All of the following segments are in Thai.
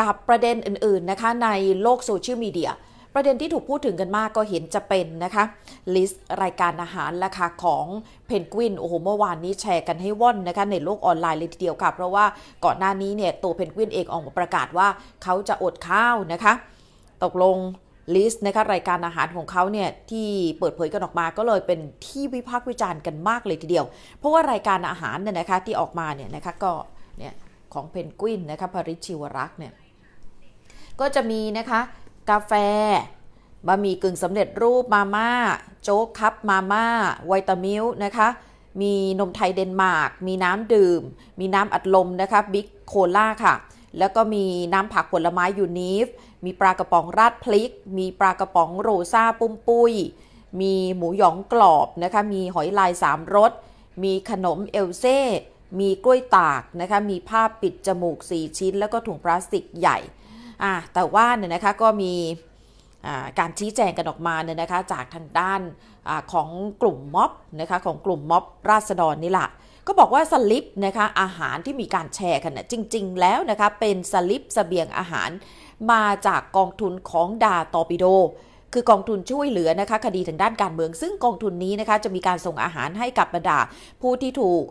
กับประเด็นอื่นๆนะคะในโลกโซเชียลมีเดียประเด็นที่ถูกพูดถึงกันมากก็เห็นจะเป็นนะคะลิสต์รายการอาหารราคาของเพนกวินโอ้โหเมื่อวานนี้แชร์กันให้ว่อนนะคะในโลกออนไลน์เลยทีเดียวค่ะเพราะว่า ก่อนหน้านี้เนี่ย ตัวเพนกวินเองออกมาประกาศว่าเขาจะอดข้าวนะคะ ตกลงลิสต์นะคะรายการอาหารของเขาเนี่ย ที่เปิดเผยกันออกมาก็เลยเป็นที่วิพากษ์วิจารณ์กันมากเลยทีเดียว เพราะว่ารายการอาหารเนี่ยนะคะที่ออกมาเนี่ยนะคะก็เนี่ยของเพนกวินนะคะพริชิวรักษ์เนี่ยก็จะมีนะคะ กาแฟบะหมี่กึ่งสำเร็จรูปมาม่า โจ๊กคัพมาม่าไวตามิลนะคะมีนมไทยเดนมาร์กมีน้ำดื่ม มีน้ำอัดลมนะคะบิ๊กโคล่าค่ะ แล้วก็มีน้ำผักผลไม้ยูนิฟมีปลากระป๋องราดพลิก มีปลากระป๋องโรซาปุ้มปุ้ย มีหมูหยองกรอบนะคะมีหอยลายสามรสมีขนมเอลเซ่มีกล้วยตากนะคะมีผ้าปิดจมูก 4 ชิ้นแล้วก็ถุงพลาสติกใหญ่อ่ะแต่ว่าเนี่ยนะคะก็มีการชี้แจงกันออกมาเนี่ยนะคะจากทางด้านอของกลุ่มม็อบนะคะของกลุ่มม็อบราษฎรนี่แหละ ก็บอกว่าสลิปนะคะอาหารที่มีการแชร์กันน่ะจริงๆแล้วนะคะเป็นสลิปสเสบียงอาหารมาจากกองทุนของดาตอปิโด คือกองทุนช่วยเหลือนะคะคดีทางด้านการเมือง ซึ่งกองทุนนี้นะคะจะมีการส่งอาหารให้กับบรรดาผู้ที่ถูก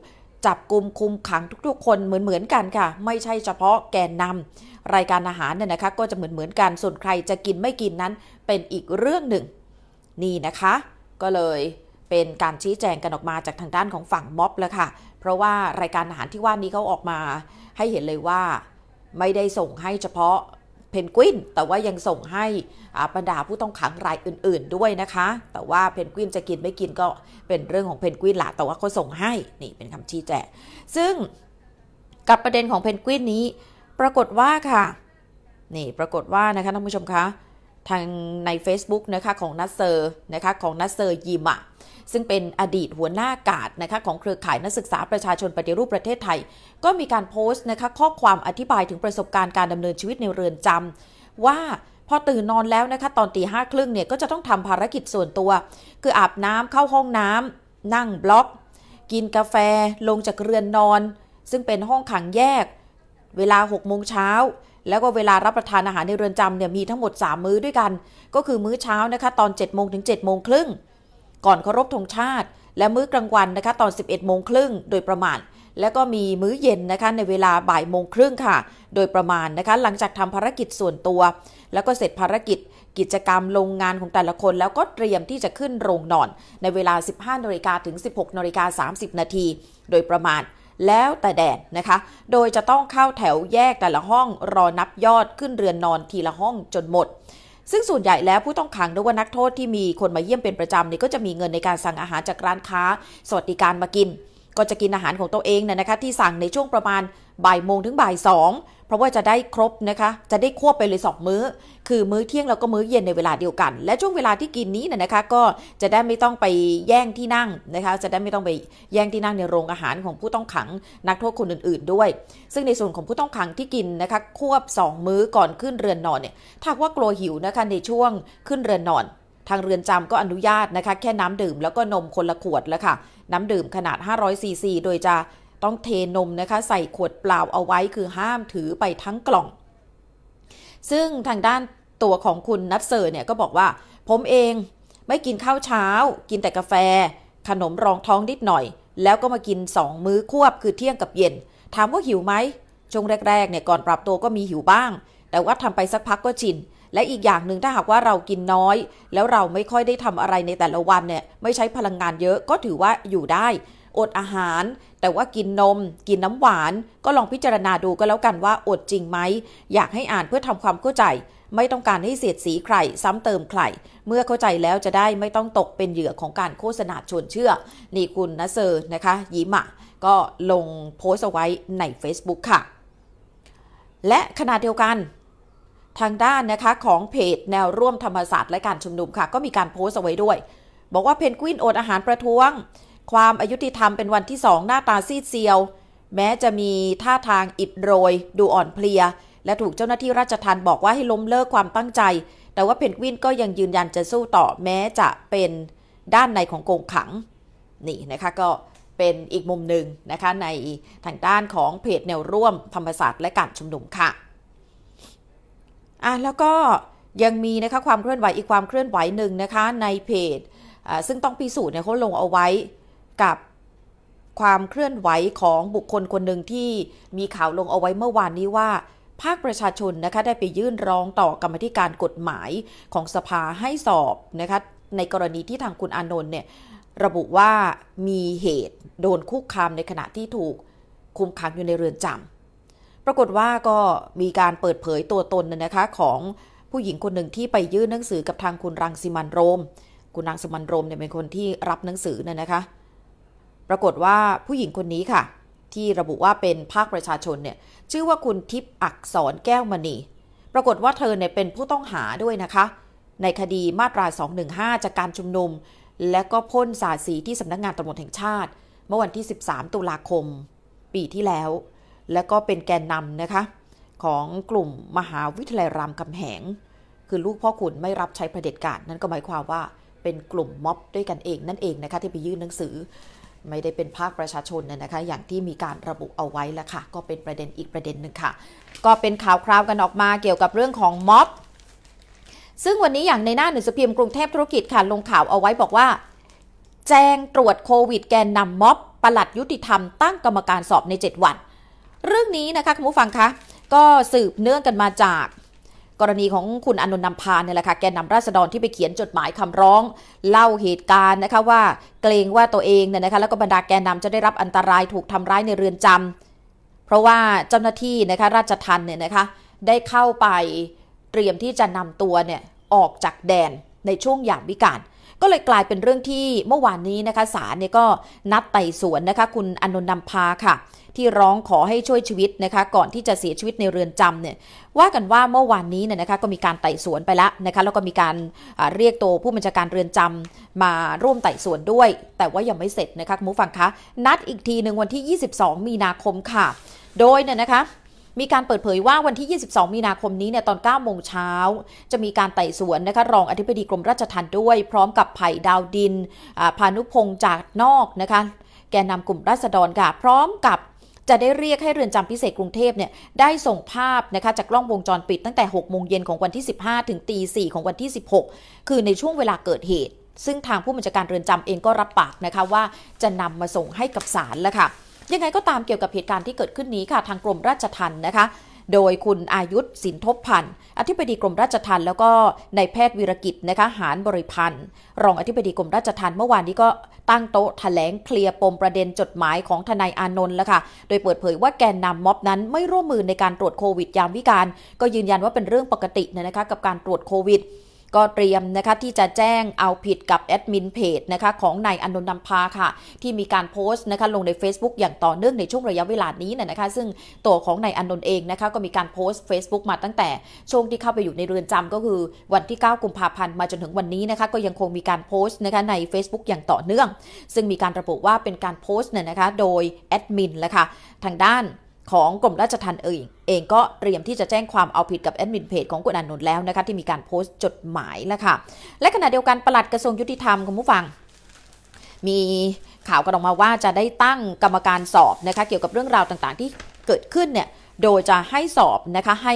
จับกลุ่มคุมขังทุก ๆคน เหมือนเหมือนกันค่ะไม่ใช่เฉพาะแกนนำ รายการอาหารเนี่ยนะคะ ก็จะเหมือนเหมือนกันส่วนใครจะกินไม่กินนั้น เป็นอีกเรื่องหนึ่ง นี่นะคะ ก็เลยเป็นการชี้แจงกันออกมาจากทางด้านของฝั่งม็อบแล้วค่ะ เพราะว่ารายการอาหารที่ว่านี้เขาออกมา ให้เห็นเลยว่าไม่ได้ส่งให้เฉพาะนกวินแต่ว่ายังส่งให้บรรดาผู้ต้องขังรายอื่น ๆด้วยนะคะ แต่ว่าเพนกวินจะกินไม่กินก็เป็นเรื่องของเพนกวินละแต่ว่าเขาส่งให้นี่เป็นคำชี้แจงซึ่งกับประเด็นของเพนกวินนี้ ปรากฏว่าค่ะนี่ปรากฏว่านะคะท่านผู้ชมคะทางใน Facebook นะคะของนัสเซอร์นะคะของนัสเซอร์ยิมะซึ่งเป็นอดีตหัวหน้ากาดนะคะของเครือข่ายนักศึกษาประชาชนปฏิรูปประเทศไทย ก็มีการโพสต์นะคะข้อความอธิบายถึงประสบการณ์การดำเนินชีวิตในเรือนจำ ว่าพอตื่นนอนแล้วนะคะตอนตีห้าครึ่งเนี่ยก็จะต้องทำภารกิจส่วนตัว คืออาบน้ำเข้าห้องน้ำ นั่งบล็อก กินกาแฟลงจากเรือนนอน ซึ่งเป็นห้องขังแยกเวลา6โมงเช้าแล้วก็เวลารับประทานอาหารในเรือนจำเนี่ยมีทั้งหมด 3 มื้อด้วยกันก็คือมื้อเช้านะคะตอน7โมงถึง7โมงครึ่งก่อนเคารพธงชาติ และมื้อกลางวันนะคะตอน 11โมงครึ่งโดยประมาณ แล้วก็มีมื้อเย็นนะคะในเวลาบ่ายโมงครึ่งค่ะ โดยประมาณนะคะหลังจากทำภารกิจส่วนตัว แล้วก็เสร็จภารกิจ กิจกรรมลงงานของแต่ละคน แล้วก็เตรียมที่จะขึ้นโรงนอน ในเวลา 15นาฬิกาถึง16นาฬิกา30นาทีโดยประมาณแล้วแต่แดดนะคะ โดยจะต้องเข้าแถวแยกแต่ละห้องรอนับยอดขึ้นเรือนนอนทีละห้องจนหมด ซึ่งส่วนใหญ่แล้วผู้ต้องขังหรือว่านักโทษที่มีคนมาเยี่ยมเป็นประจำเนี่ยก็จะมีเงินในการสั่งอาหารจากร้านค้า สวัสดิการมากิน ก็จะกินอาหารของตัวเองน่ยนะคะที่สั่งในช่วงประมาณบ่ายโมงถึงบ่ายสองเพราะว่าจะได้ครบนะคะ จะได้ควบไปเลย2มื้อ คือมื้อเที่ยงแล้วก็มื้อเย็นในเวลาเดียวกัน และช่วงเวลาที่กินนี้นะนะคะก็จะได้ไม่ต้องไปแย่งที่นั่งนะคะ จะได้ไม่ต้องไปแย่งที่นั่งในโรงอาหารของผู้ต้องขังนักโทษคนอื่นๆด้วย ซึ่งในส่วนของผู้ต้องขังที่กินนะคะควบ 2 มื้อก่อนขึ้นเรือนนอนเนี่ยถ้าว่ากลัวหิวนะคะในช่วงขึ้นเรือนนอน ทางเรือนจำก็อนุญาตนะคะ แค่น้ำดื่มแล้วก็นมคนละขวดแล้วค่ะ น้ำดื่มขนาด500ซีซีโดยจะต้องเทนมนะคะใส่ขวดเปล่าเอาไว้คือห้ามถือไปทั้งกล่อง ซึ่งทางด้านตัวของคุณนัทเซอร์เนี่ยก็บอกว่า ผมเองไม่กินข้าวเช้า กินแต่กาแฟขนมรองท้องนิดหน่อย แล้วก็มากินสองมื้อควบ คือเที่ยงกับเย็น ถามว่าหิวไหมช่วงแรกๆเนี่ยก่อนปรับตัวก็มีหิวบ้าง แต่ว่าทำไปสักพักก็ชิน และอีกอย่างหนึ่งถ้าหากว่าเรากินน้อย แล้วเราไม่ค่อยได้ทำอะไรในแต่ละวันเนี่ยไม่ใช้พลังงานเยอะก็ถือว่าอยู่ได้อดอาหาร แต่ว่ากินนม กินน้ำหวาน ก็ลองพิจารณาดูก็แล้วกันว่าอดจริงไหม อยากให้อ่านเพื่อทำความเข้าใจ ไม่ต้องการให้เสียดสีใคร ซ้ำเติมใคร เมื่อเข้าใจแล้วจะได้ไม่ต้องตกเป็นเหยื่อของการโฆษณาชวนเชื่อ นี่คุณนะเซอร์นะคะยิมะ ก็ลงโพสต์เอาไว้ใน Facebook ค่ะ และขณะเดียวกัน ทางด้านนะคะของเพจแนวร่วมธรรมศาสตร์และการชุมนุมค่ะ ก็มีการโพสต์เอาไว้ด้วย บอกว่าเพนกวินอดอาหารประท้วงความอายุติธรรมเป็นวันที่สองหน้าตาซีดเซียว แม้จะมีท่าทางอิดโรยดูอ่อนเพลีย และถูกเจ้าหน้าที่ ราชทันบอกว่าให้ล้มเลิกความตั้งใจ แต่ว่า เพนกวิน ก็ยังยืนยันจะสู้ต่อแม้จะเป็นด้านในของกงขังนี่ นะคะ ก็เป็นอีกมุมหนึ่งนะคะในทางด้านของเพจแนวร่วมธรรมศาสตร์และการชุมนุมค่ะอ่ะ แล้วก็ยังมีนะคะความเคลื่อนไหวอีกความเคลื่อนไหวหนึ่งนะคะในเพจซึ่งต้องพิสูจน์เนี่ยเขาลงเอาไว้กับความเคลื่อนไหวของบุคคลคนหนึ่งที่มีข่าวลงเอาไว้เมื่อวานนี้ว่าภาคประชาชนนะคะได้ไปยื่นร้องต่อกรรมธิการกฎหมายของสภาให้สอบนะคะในกรณีที่ทางคุณอานนท์เนี่ยระบุว่ามีเหตุ โดนคุกคามในขณะที่ถูกคุมขังอยู่ในเรือนจำปรากฏว่าก็มีการเปิดเผยตัวตนนะคะของผู้หญิงคนหนึ่งที่ไปยื่นหนังสือกับทางคุณรังสิมันโรมคุณรังสิมันโรมเนี่ยเป็นคนที่รับหนังสือน่ยนะคะปรากฏว่าผู้หญิงคนนี้ค่ะ ที่ระบุว่าเป็นภาคประชาชนเนี่ย ชื่อว่าคุณทิพย์อักษรแก้วมณีปรากฏว่าเธอเนี่ยเป็นผู้ต้องหาด้วยนะคะ ในคดีมาตรา215จากการชุมนุม และก็พ่นสาสีที่สำนักงงานตำรวจแห่งชาติ เมื่อวันที่ 13 ตุลาคมปีที่แล้ว และก็เป็นแกนนำนะคะ ของกลุ่มมหาวิทยาลัยรามคำแหง คือลูกพ่อขุนไม่รับใช้เผด็จการ นั่นก็หมายความว่า เป็นกลุ่มม็อบด้วยกันเองนั่นเองนะคะที่ไปยื่นหนังสือไม่ได้เป็นภาคประชาชนน่ยนะคะ อย่างที่มีการระบุเอาไว้แล้วค่ะก็เป็นประเด็นอีกประเด็นหนึ่งค่ะ ก็เป็นข่าวคราวกันออกมาเกี่ยวกับเรื่องของม็อบ ซึ่งวันนี้อย่างในหน้าหนึ่งสือพิมพ์กรุงเทพธุรกิจ ค่ะ ลงข่าวเอาไว้บอกว่า แจ้งตรวจโควิดแกนนำม็อบประหลัดยุติธรรมตั้งกรรมการสอบใน 7 วัน เรื่องนี้นะคะคุณผู้ฟังคะก็สืบเนื่องกันมาจากกรณีของคุณอนุนันำพานเนี่ยแหละค่ะแกนนราษฎรที่ไปเขียนจดหมายคำร้อง เล่าเหตุการณ์นะคะว่าเกรงว่าตัวเองเนี่ยนะคะแล้วก็บรรดาแกนนำจะได้รับอันตรายถูกทำร้ายในเรือนจำเพราะว่าเจ้าหน้าที่นะคะราชทันเนี่ยนะคะ ได้เข้าไปเตรียมที่จะนำตัวเนี่ยออกจากแดนในช่วงยามวิกาลก็เลยกลายเป็นเรื่องที่เมื่อวานนี้นะคะศาลเนี่ยก็นัดไต่สวนนะคะคุณอนุนันำพาค่ะที่ร้องขอให้ช่วยชีวิตนะคะก่อนที่จะเสียชีวิตในเรือนจำเนี่ยว่ากันว่าเมื่อวานนี้เนี่ยนะคะก็มีการไต่สวนไปแล้วนะคะแล้วก็มีการเรียกตัวผู้บัญชาการเรือนจำมาร่วมไต่สวนด้วย แต่ว่ายังไม่เสร็จนะคะคุณผู้ฟังคะนัดอีกทีหนึ่งวันที่ 22 มีนาคมค่ะ โดยเนี่ยนะคะมีการเปิดเผยว่าวันที่ 22 มีนาคมนี้เนี่ยตอน9โมงเช้าจะมีการไต่สวนนะคะรองอธิบดีกรมราชทัณฑ์ด้วย พร้อมกับไผ่ดาวดินพานุพงศ์จากนอกนะคะแกนนำกลุ่มราษฎรค่ะพร้อมกับจะได้เรียกให้เรือนจำพิเศษกรุงเทพเนี่ยได้ส่งภาพนะคะจากกล้องวงจรปิดตั้งแต่6โมงเย็นของวันที่ 15 ถึงตี4ของวันที่ 16 คือในช่วงเวลาเกิดเหตุ ซึ่งทางผู้บัญชาการเรือนจำเองก็รับปากนะคะว่าจะนำมาส่งให้กับศาลแล้วค่ะยังไงก็ตามเกี่ยวกับเหตุการณ์ที่เกิดขึ้นนี้ค่ะ ทางกรมราชทัณฑ์นะคะโดยคุณอายุสินทบพันธ์อธิบดีกรมราชทัณฑ์แล้วก็นายแพทย์วิรกิจนะคะหารบริพันธ์ รองอธิบดีกรมราชทัณฑ์เมื่อวานนี้ก็ตั้งโต๊ะแถลงเคลียร์ปมประเด็นจดหมายของทนายอานนท์แล้วค่ะ โดยเปิดเผยว่าแกนนำม็อบนั้นไม่ร่วมมือในการตรวจโควิดยามวิการ ก็ยืนยันว่าเป็นเรื่องปกตินะคะกับการตรวจโควิดก็เตรียมนะคะที่จะแจ้งเอาผิดกับแอดมินเพจนะคะของนายอนนท์นำพาค่ะที่มีการโพสต์นะคะลงใน Facebook อย่างต่อเนื่องในช่วงระยะเวลานี้นะคะ ซึ่งตัวของนายอนนท์เองนะคะก็มีการโพสต์ Facebook มาตั้งแต่ ช่วงที่เข้าไปอยู่ในเรือนจำก็คือ วันที่ 9กุมภาพันธ์มาจนถึงวันนี้นะคะก็ยังคงมีการโพสต์นะคะใน Facebook อย่างต่อเนื่อง ซึ่งมีการระบุว่าเป็นการโพสต์เนี่ยนะคะโดยแอดมินและค่ะทางด้านของกรมราชทัณฑ์เองเองก็เตรียมที่จะแจ้งความเอาผิดกับแอดมินเพจของคุณอานนท์แล้วนะคะที่มีการโพสต์จดหมาย แล้วค่ะ และขณะเดียวกันปลัดกระทรวงยุติธรรมคุณผู้ฟัง มีข่าวกันออกมาว่าจะได้ตั้งกรรมการสอบนะคะเกี่ยวกับเรื่องราวต่างๆที่เกิดขึ้นเนี่ย โดยจะให้สอบนะคะให้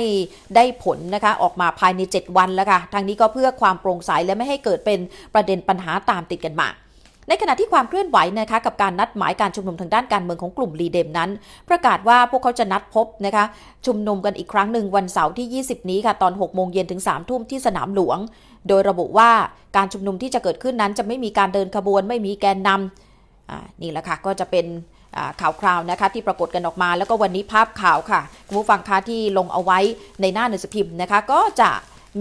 ได้ผลนะคะออกมาภายใน 7 วันแล้วค่ะทางนี้ก็เพื่อความโปร่งใสและไม่ให้เกิดเป็นประเด็นปัญหาตามติดกันมาในขณะที่ความเคลื่อนไหวนะคะกับการนัดหมายการชุมนุมทางด้านการเมืองของกลุ่มรีเดมนั้น ประกาศว่าพวกเขาจะนัดพบนะคะ ชุมนุมกันอีกครั้งหนึ่งวันเสาร์ที่ 20 นี้ค่ะตอน 6 โมงเย็นถึง 3 ทุ่มที่สนามหลวง โดยระบุว่าการชุมนุมที่จะเกิดขึ้นนั้นจะไม่มีการเดินขบวน ไม่มีแกนนำนี่แหละค่ะ ก็จะเป็นข่าวคราวนะคะที่ปรากฏกันออกมา แล้วก็วันนี้ภาพข่าวค่ะคุณผู้ฟังคะที่ลงเอาไว้ในหน้าหนังสือพิมพ์นะคะ ก็จะ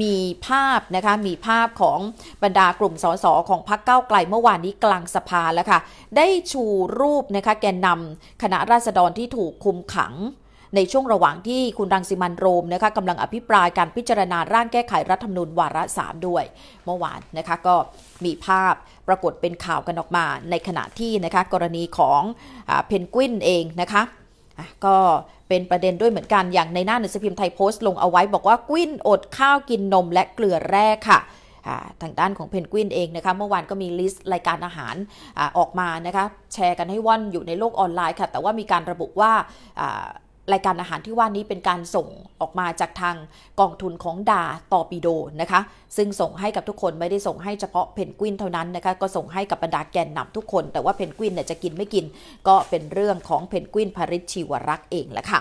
มีภาพนะคะมีภาพของบรรดากลุ่มสสของพรรคเก้าไกลเมื่อวานนี้กลางสภาแล้วค่ะ ได้ชูรูปนะคะแกนนำคณะราษฎรที่ถูกคุมขัง ในช่วงระหว่างที่คุณรังสิมันโรมนะคะกำลังอภิปรายการพิจารณาร่างแก้ไขรัฐธรรมนูญวาระ3ด้วย เมื่อวานนะคะก็มีภาพปรากฏเป็นข่าวกันออกมาในขณะที่นะคะ กรณีของอเพนกวินเองนะคะก็เป็นประเด็นด้วยเหมือนกันอย่างในหน้าหนังสือพิมพ์ไทยโพสต์ลงเอาไว้บอกว่ากุ้นอดข้าวกินนมและเกลือแร่ค่ะ ทางด้านของเพนกวินเองนะคะ เมื่อวานก็มีลิสต์รายการอาหารอออกมานะคะ แชร์กันให้ว่อนอยู่ในโลกออนไลน์ค่ะ แต่ว่ามีการระบุว่ารายการอาหารที่ว่านี้เป็นการส่งออกมาจากทางกองทุนของดาตอปิโดนะคะ ซึ่งส่งให้กับทุกคนไม่ได้ส่งให้เฉพาะเพนกวินเท่านั้นนะคะก็ส่งให้กับบรรดาแกนนำทุกคนแต่ว่าเพนกวินเนี่ยจะกินไม่กิน ก็เป็นเรื่องของเพนกวินพาริชชีวรักษ์เองแหละค่ะ